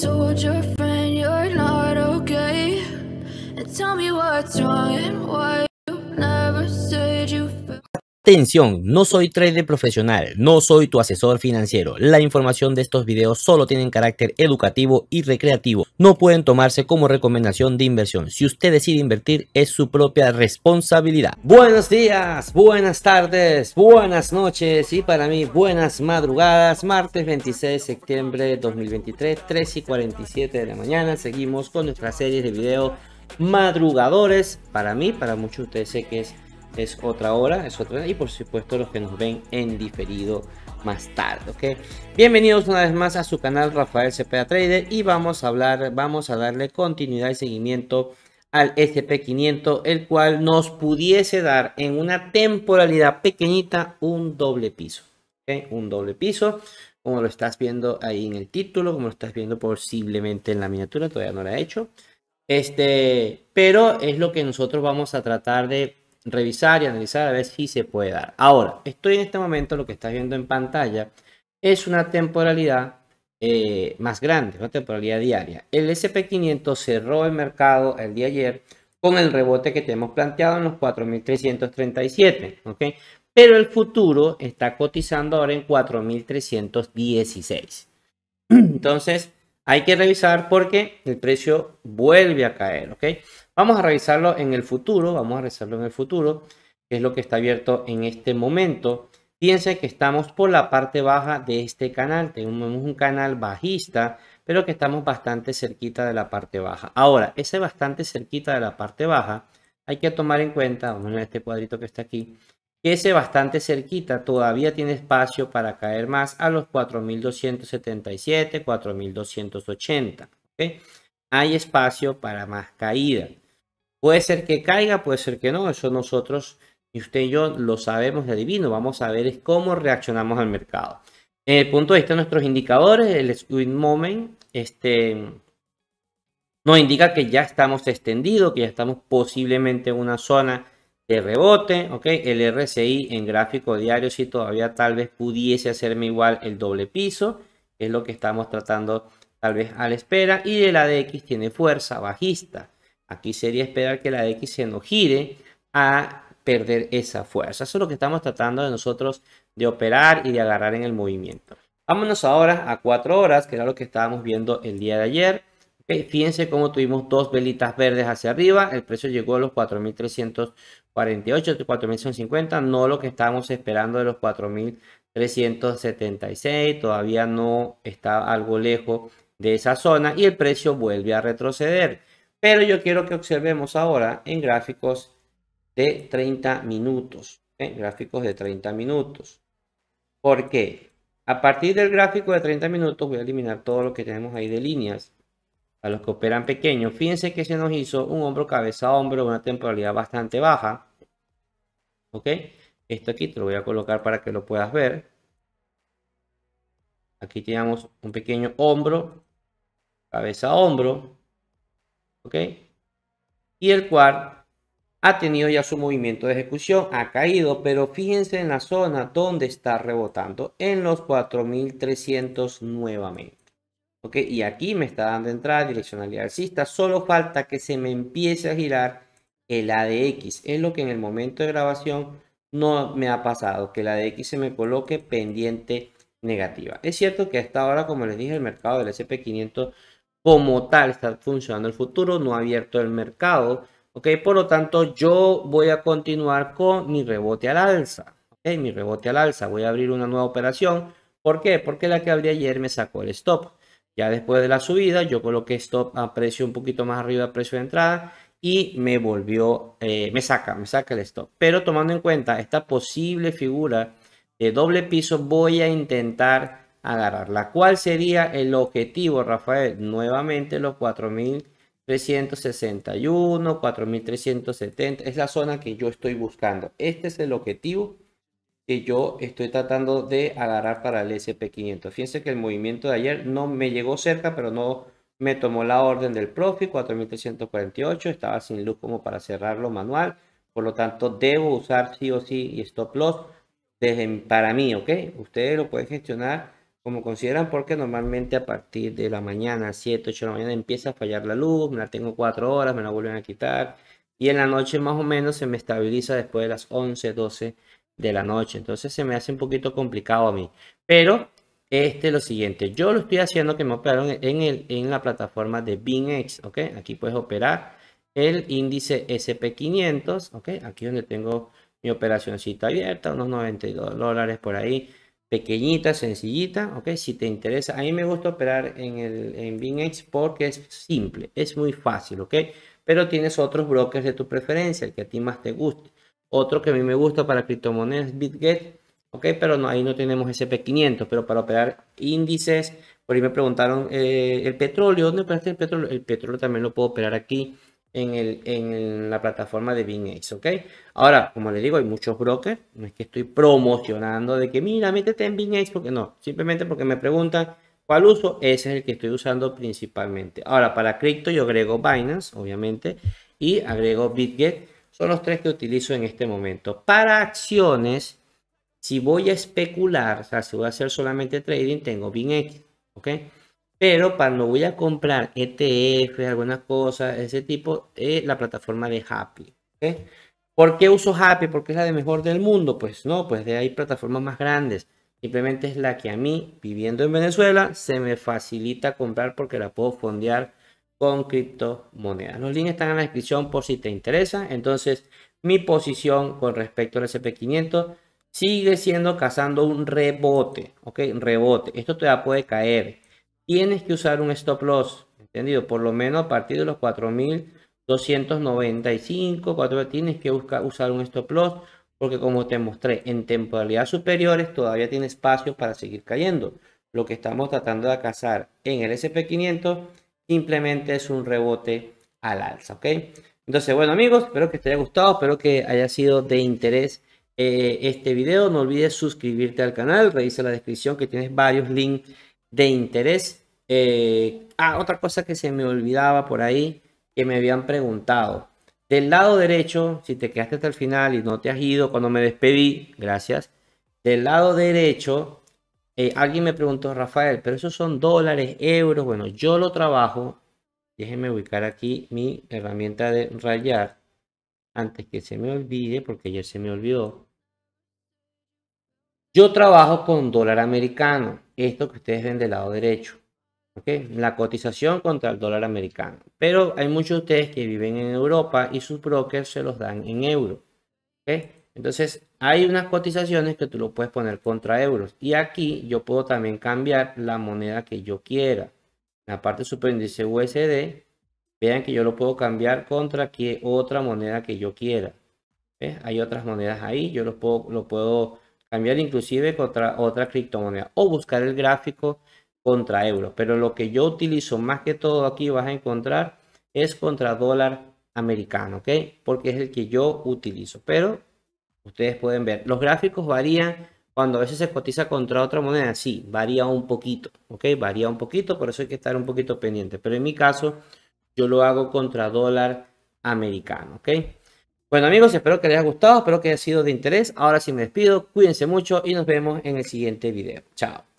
told your friend you're not okay And tell me what's wrong and why Atención, no soy trader profesional, no soy tu asesor financiero. La información de estos videos solo tienen carácter educativo y recreativo. No pueden tomarse como recomendación de inversión. Si usted decide invertir, es su propia responsabilidad. Buenos días, buenas tardes, buenas noches y para mí buenas madrugadas. Martes 26 de septiembre de 2023, 3 y 47 de la mañana. Seguimos con nuestra serie de videos madrugadores. Para mí, para muchos de ustedes sé que es es otra hora, es otra hora. Y por supuesto los que nos ven en diferido más tarde, Bienvenidos una vez más a su canal Rafael C.P.A. Trader y vamos a hablar, vamos a darle continuidad y seguimiento al SP500, el cual nos pudiese dar en una temporalidad pequeñita un doble piso, Un doble piso, como lo estás viendo ahí en el título, como lo estás viendo posiblemente en la miniatura, todavía no lo he hecho. Este, pero es lo que nosotros vamos a tratar de revisar y analizar a ver si se puede dar. Ahora, estoy en este momento, lo que estás viendo en pantalla es una temporalidad eh, más grande, una temporalidad diaria. El SP500 cerró el mercado el día ayer con el rebote que tenemos planteado en los 4.337, ¿ok? Pero el futuro está cotizando ahora en 4.316. Entonces, hay que revisar porque el precio vuelve a caer, ¿ok? Vamos a revisarlo en el futuro, vamos a revisarlo en el futuro, que es lo que está abierto en este momento. Piense que estamos por la parte baja de este canal, tenemos un canal bajista, pero que estamos bastante cerquita de la parte baja. Ahora, ese bastante cerquita de la parte baja, hay que tomar en cuenta, vamos a ver este cuadrito que está aquí, que bastante cerquita, todavía tiene espacio para caer más a los 4.277, 4.280. ¿okay? Hay espacio para más caída. Puede ser que caiga, puede ser que no, eso nosotros, y usted y yo lo sabemos de adivino, vamos a ver es cómo reaccionamos al mercado. En el punto de vista de nuestros indicadores, el Squid Moment, este, nos indica que ya estamos extendido que ya estamos posiblemente en una zona de rebote, ¿ok? El RSI en gráfico diario, si todavía tal vez pudiese hacerme igual el doble piso, es lo que estamos tratando tal vez a la espera. Y de la tiene fuerza bajista. Aquí sería esperar que la DX se nos gire a perder esa fuerza. Eso es lo que estamos tratando de nosotros de operar y de agarrar en el movimiento. Vámonos ahora a 4 horas, que era lo que estábamos viendo el día de ayer. Fíjense cómo tuvimos dos velitas verdes hacia arriba. El precio llegó a los 4.348, 4.150. No lo que estábamos esperando de los 4.376. Todavía no está algo lejos de esa zona. Y el precio vuelve a retroceder. Pero yo quiero que observemos ahora en gráficos de 30 minutos. en Gráficos de 30 minutos. ¿Por qué? A partir del gráfico de 30 minutos voy a eliminar todo lo que tenemos ahí de líneas los que operan pequeños. Fíjense que se nos hizo un hombro cabeza a hombro, una temporalidad bastante baja. ¿Ok? Esto aquí te lo voy a colocar para que lo puedas ver. Aquí tenemos un pequeño hombro, cabeza a hombro. ¿Ok? Y el cual ha tenido ya su movimiento de ejecución, ha caído, pero fíjense en la zona donde está rebotando, en los 4.300 nuevamente. Y aquí me está dando entrada direccionalidad alcista. Solo falta que se me empiece a girar el ADX. Es lo que en el momento de grabación no me ha pasado, que el ADX se me coloque pendiente negativa. Es cierto que hasta ahora, como les dije, el mercado del SP500 como tal está funcionando el futuro, no ha abierto el mercado. Por lo tanto, yo voy a continuar con mi rebote al alza. Mi rebote al alza. Voy a abrir una nueva operación. ¿Por qué? Porque la que abrí ayer me sacó el stop. Ya después de la subida, yo coloqué stop a precio un poquito más arriba, precio de entrada, y me volvió, eh, me saca, me saca el stop. Pero tomando en cuenta esta posible figura de doble piso, voy a intentar agarrarla. ¿Cuál sería el objetivo, Rafael? Nuevamente los 4.361, 4.370, es la zona que yo estoy buscando. Este es el objetivo que yo estoy tratando de agarrar para el SP500. Fíjense que el movimiento de ayer no me llegó cerca, pero no me tomó la orden del profit 4.348, estaba sin luz como para cerrarlo manual, por lo tanto debo usar sí o sí y stop loss desde, para mí, ¿ok? Ustedes lo pueden gestionar como consideran porque normalmente a partir de la mañana, 7, 8 de la mañana empieza a fallar la luz, me la tengo 4 horas, me la vuelven a quitar y en la noche más o menos se me estabiliza después de las 11, 12 de la noche. Entonces se me hace un poquito complicado a mí. Pero este es lo siguiente. Yo lo estoy haciendo que me operaron en, el, en la plataforma de BINX, ¿Ok? Aquí puedes operar el índice SP500. ¿Ok? Aquí donde tengo mi operacioncita abierta. Unos 92 dólares por ahí. Pequeñita, sencillita. ¿Ok? Si te interesa. A mí me gusta operar en, el, en porque es simple. Es muy fácil. ¿Ok? Pero tienes otros brokers de tu preferencia. El que a ti más te guste. Otro que a mí me gusta para criptomonedas es BitGet, ok, pero no, ahí no tenemos SP500, pero para operar índices, por ahí me preguntaron, eh, el petróleo, ¿dónde operaste el petróleo? El petróleo también lo puedo operar aquí en, el, en la plataforma de Binance, ok. Ahora, como les digo, hay muchos brokers, no es que estoy promocionando de que mira, métete en Binance, porque no, simplemente porque me preguntan. ¿Cuál uso? Ese es el que estoy usando principalmente. Ahora, para cripto yo agrego Binance, obviamente, y agrego BitGet, son los tres que utilizo en este momento. Para acciones, si voy a especular, o sea, si voy a hacer solamente trading, tengo BINX, ¿ok? Pero cuando voy a comprar ETF, algunas cosas, ese tipo, es eh, la plataforma de Happy, ¿ok? ¿Por qué uso Happy? Porque es la de mejor del mundo. Pues no, pues de ahí plataformas más grandes. Simplemente es la que a mí, viviendo en Venezuela, se me facilita comprar porque la puedo fondear con criptomonedas. Los links están en la descripción por si te interesa. Entonces, mi posición con respecto al SP500 sigue siendo cazando un rebote, ¿ok? Rebote. Esto te puede caer. Tienes que usar un stop loss, ¿entendido? Por lo menos a partir de los 4.295, 4, tienes que buscar, usar un stop loss porque como te mostré, en temporalidades superiores todavía tiene espacio para seguir cayendo. Lo que estamos tratando de cazar en el SP500 simplemente es un rebote al alza, ¿ok? Entonces, bueno amigos, espero que te haya gustado, espero que haya sido de interés eh, este video. No olvides suscribirte al canal, revisa la descripción que tienes varios links de interés. Eh, ah, otra cosa que se me olvidaba por ahí, que me habían preguntado. Del lado derecho, si te quedaste hasta el final y no te has ido cuando me despedí, gracias. Del lado derecho eh, alguien me preguntó, Rafael, pero esos son dólares, euros. Bueno, yo lo trabajo. Déjenme ubicar aquí mi herramienta de rayar. Antes que se me olvide, porque ayer se me olvidó. Yo trabajo con dólar americano. Esto que ustedes ven del lado derecho. La cotización contra el dólar americano. Pero hay muchos de ustedes que viven en Europa y sus brokers se los dan en euros, ¿okay? Entonces, hay unas cotizaciones que tú lo puedes poner contra euros. Y aquí yo puedo también cambiar la moneda que yo quiera. En la parte superior dice USD. Vean que yo lo puedo cambiar contra otra moneda que yo quiera. Hay otras monedas ahí. Yo lo puedo, lo puedo cambiar inclusive contra otra criptomoneda. O buscar el gráfico contra euros. Pero lo que yo utilizo más que todo aquí vas a encontrar es contra dólar americano. ¿Ok? Porque es el que yo utilizo. Pero Ustedes pueden ver, los gráficos varían cuando a veces se cotiza contra otra moneda, sí, varía un poquito, ¿ok? Varía un poquito, por eso hay que estar un poquito pendiente. Pero en mi caso, yo lo hago contra dólar americano, ¿ok? Bueno amigos, espero que les haya gustado, espero que haya sido de interés. Ahora sí me despido, cuídense mucho y nos vemos en el siguiente video. Chao.